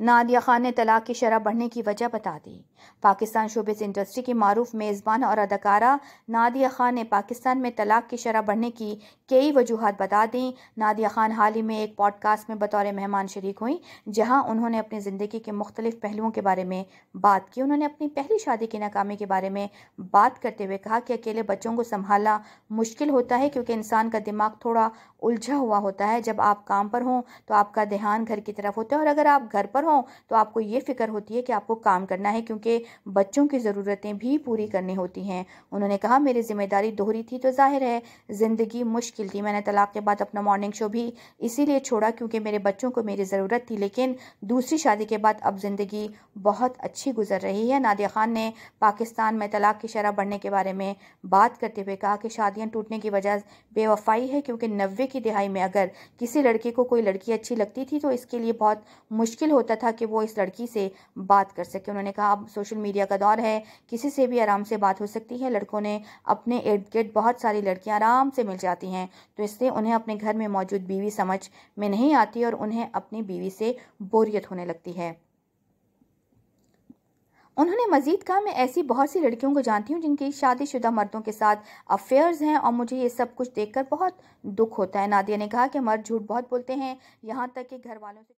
नादिया खान ने तलाक की शरह बढ़ने की वजह बता दी पाकिस्तान शोबिस इंडस्ट्री की मरूफ मेज़बान और अदाकारा नादिया खान ने पाकिस्तान में तलाक की शरह बढ़ने की कई वजूहत बता दी नादिया खान हाल ही में एक पॉडकास्ट में बतौर मेहमान शरीक हुई जहां उन्होंने अपनी ज़िंदगी के मुख्तलिफ पहलुओं के बारे में बात की उन्होंने अपनी पहली शादी की नाकामी के बारे में बात करते हुए कहा कि अकेले बच्चों को संभालना मुश्किल होता है क्योंकि इंसान का दिमाग थोड़ा उलझा हुआ होता है जब आप काम पर हों तो आपका ध्यान घर की तरफ होता है और अगर आप घर पर बीमार हों तो आपको ये फ़िक्र होती है कि आपको काम करना है क्योंकि बच्चों की ज़रूरतें भी पूरी करनी होती हैं उन्होंने कहा मेरी ज़िम्मेदारी दोहरी थी तो जाहिर है ज़िंदगी मुश्किल थी मैंने तलाक के बाद अपना मॉर्निंग शो भी इसीलिए छोड़ा क्योंकि मेरे बच्चों को मेरी ज़रूरत थी लेकिन दूसरी शादी के बाद अब ज़िंदगी बहुत अच्छी गुजर रही है नादिया खान ने पाकिस्तान में तलाक की शरह बढ़ने के बारे में बात करते हुए कहा कि शादियां टूटने की वजह बेवफाई है क्योंकि नब्बे की दिहाई में अगर किसी लड़के को कोई लड़की अच्छी लगती थी तो इसके लिए बहुत मुश्किल होता चाहता था कि वो इस लड़की से बात कर सके उन्होंने कहा अब सोशल मीडिया का दौर है किसी से भी आराम से बात हो सकती है लड़कों ने अपने इर्द गिर्द बहुत सारी लड़कियां आराम से मिल जाती हैं तो इससे उन्हें अपने घर में मौजूद बीवी समझ में नहीं आती और उन्हें अपनी बीवी से बोरियत होने लगती है उन्होंने मजीद कहा मैं ऐसी बहुत सी लड़कियों को जानती हूँ जिनकी शादीशुदा मर्दों के साथ अफेयर्स हैं और मुझे ये सब कुछ देखकर बहुत दुख होता है नादिया ने कहा कि मर्द झूठ बहुत बोलते हैं यहाँ तक कि घर वालों से